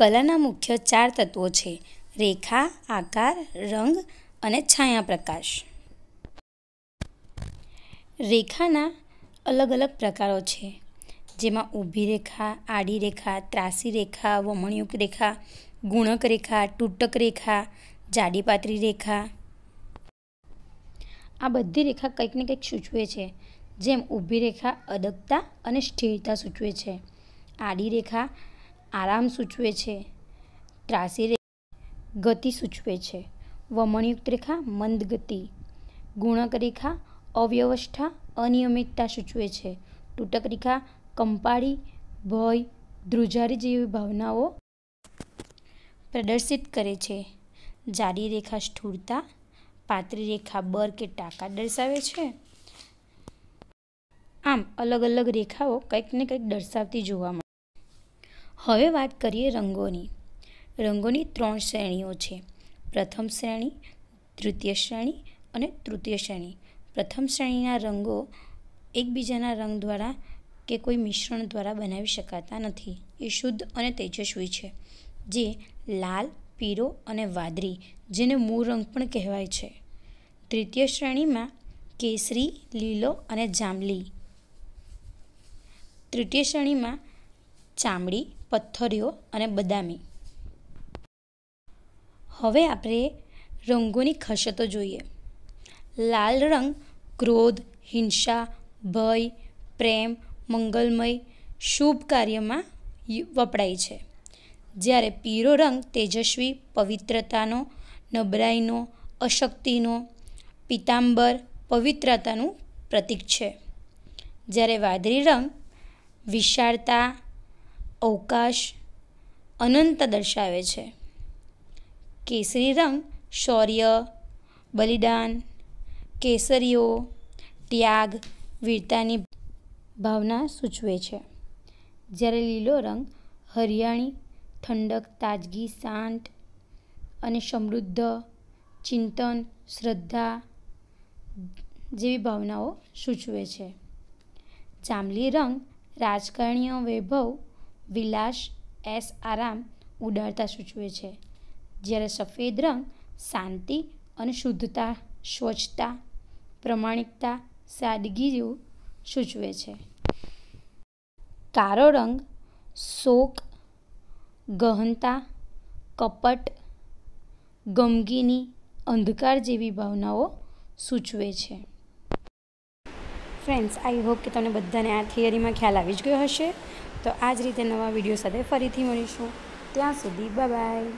કલાના મુખ્ય ચાર તત્વો છે રેખા આકાર રંગ અને છાયા પ્રકાશ રેખાના અલગ અલગ પ્રકારો છે જેમાં ઊભી રેખા આડી રેખા ત્રાસી રેખા વમણયુક રેખા ગુણક રેખા તૂટક રેખા જાડી પાતળી રેખા આ બધી રેખા કંઈક ને કંઈક સૂચવે છે જેમ ઊભી રેખા અડગતા અને સ્થિરતા સૂચવે છે આડી રેખા આરામ સૂચવે છે ત્રાસી રેખા ગતિ સૂચવે છે વમણયુક્ત રેખા મંદ ગતિ ગુણક રેખા અવ્યવસ્થા અનિયમિતતા સૂચવે છે તૂટક રેખા કંપાળી ભય ધ્રુજારી જેવી ભાવનાઓ પ્રદર્શિત કરે છે જાડી રેખા સ્થૂળતા પાતળી રેખા બર કે ટાંકા દર્શાવે છે આમ અલગ અલગ રેખાઓ કંઈક ને કંઈક દર્શાવતી જોવા મળે હવે વાત કરીએ રંગોની રંગોની ત્રણ શ્રેણીઓ છે પ્રથમ શ્રેણી તૃતીય શ્રેણી અને તૃતીય શ્રેણી પ્રથમ શ્રેણીના રંગો એકબીજાના રંગ દ્વારા કે કોઈ મિશ્રણ દ્વારા બનાવી શકાતા નથી એ શુદ્ધ અને તેજસ્વી છે જે લાલ પીળો અને વાદળી જેને મૂળ રંગ પણ કહેવાય છે તૃતીય શ્રેણીમાં કેસરી લીલો અને જાંબલી તૃતીય શ્રેણીમાં ચામડી પથ્થરીઓ અને બદામી હવે આપણે રંગોની ખસતો જોઈએ લાલ રંગ ક્રોધ હિંસા ભય પ્રેમ મંગલમય શુભ કાર્યમાં વપરાય છે જ્યારે પીરો રંગ તેજસ્વી પવિત્રતાનો નબળાઈનો અશક્તિનો પિતાંબર પવિત્રતાનું પ્રતીક છે જ્યારે વાદળી રંગ વિશાળતા અવકાશ અનંત દર્શાવે છે કેસરી રંગ શૌર્ય બલિદાન કેસરીઓ ત્યાગ વીરતાની ભાવના સૂચવે છે જ્યારે લીલો રંગ હરિયાળી ઠંડક તાજગી શાંત અને સમૃદ્ધ ચિંતન શ્રદ્ધા જેવી ભાવનાઓ સૂચવે છે ચામલી રંગ રાજકારણીય વૈભવ વિલાસ એસ આરામ ઉડાડતા સૂચવે છે જ્યારે સફેદ રંગ શાંતિ અને શુદ્ધતા સ્વચ્છતા પ્રમાણિકતા સાદગી જેવું સૂચવે છે કારો રંગ શોક ગહનતા કપટ ગમગીની અંધકાર જેવી ભાવનાઓ સૂચવે છે ફ્રેન્ડ્સ આઈ હોપ કે તમને બધાને આ થિયરીમાં ખ્યાલ આવી જ ગયો હશે તો આ જ રીતે નવા વિડીયો સાથે ફરીથી મળીશું ત્યાં સુધી બાય